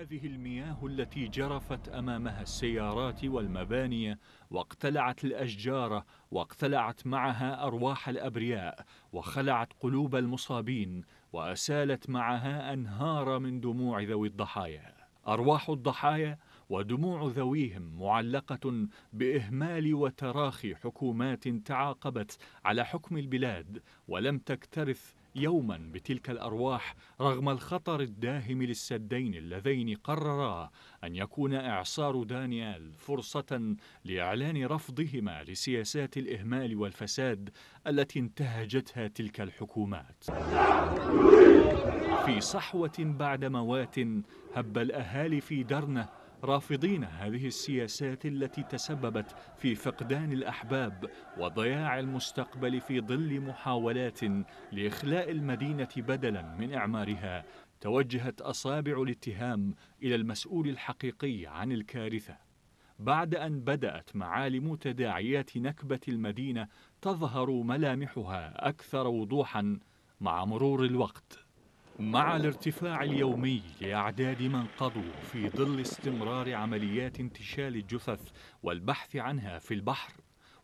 هذه المياه التي جرفت امامها السيارات والمباني واقتلعت الاشجار واقتلعت معها ارواح الابرياء وخلعت قلوب المصابين واسالت معها انهار من دموع ذوي الضحايا ارواح الضحايا ودموع ذويهم معلقة بإهمال وتراخي حكومات تعاقبت على حكم البلاد ولم تكترث يوما بتلك الأرواح رغم الخطر الداهم للسدين اللذين قررا أن يكون إعصار دانيال فرصة لإعلان رفضهما لسياسات الإهمال والفساد التي انتهجتها تلك الحكومات في صحوة بعد موات هب الأهالي في درنه رافضين هذه السياسات التي تسببت في فقدان الأحباب وضياع المستقبل في ظل محاولات لإخلاء المدينة بدلا من إعمارها توجهت أصابع الاتهام إلى المسؤول الحقيقي عن الكارثة بعد أن بدأت معالم تداعيات نكبة المدينة تظهر ملامحها أكثر وضوحا مع مرور الوقت مع الارتفاع اليومي لأعداد من قضوا في ظل استمرار عمليات انتشال الجثث والبحث عنها في البحر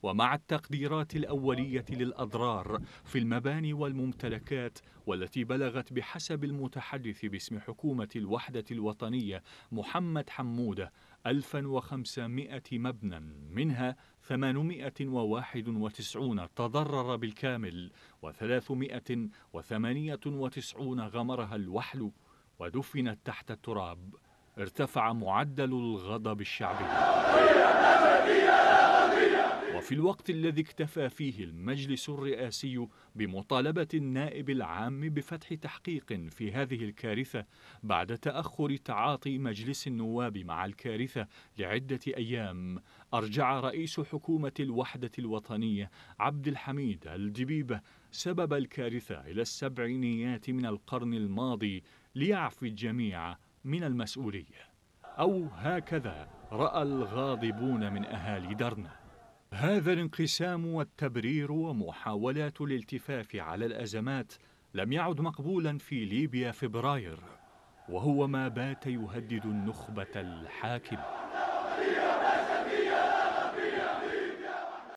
ومع التقديرات الأولية للأضرار في المباني والممتلكات والتي بلغت بحسب المتحدث باسم حكومة الوحدة الوطنية محمد حمودة 1500 مبنى منها 891 تضرر بالكامل و398 غمرها الوحل ودفنت تحت التراب ارتفع معدل الغضب الشعبي وفي الوقت الذي اكتفى فيه المجلس الرئاسي بمطالبة النائب العام بفتح تحقيق في هذه الكارثة بعد تأخر تعاطي مجلس النواب مع الكارثة لعدة أيام أرجع رئيس حكومة الوحدة الوطنية عبد الحميد الدبيبة سبب الكارثة إلى السبعينيات من القرن الماضي ليعفي الجميع من المسؤولية أو هكذا رأى الغاضبون من أهالي درنا هذا الانقسام والتبرير ومحاولات الالتفاف على الأزمات لم يعد مقبولا في ليبيا فبراير وهو ما بات يهدد النخبة الحاكمة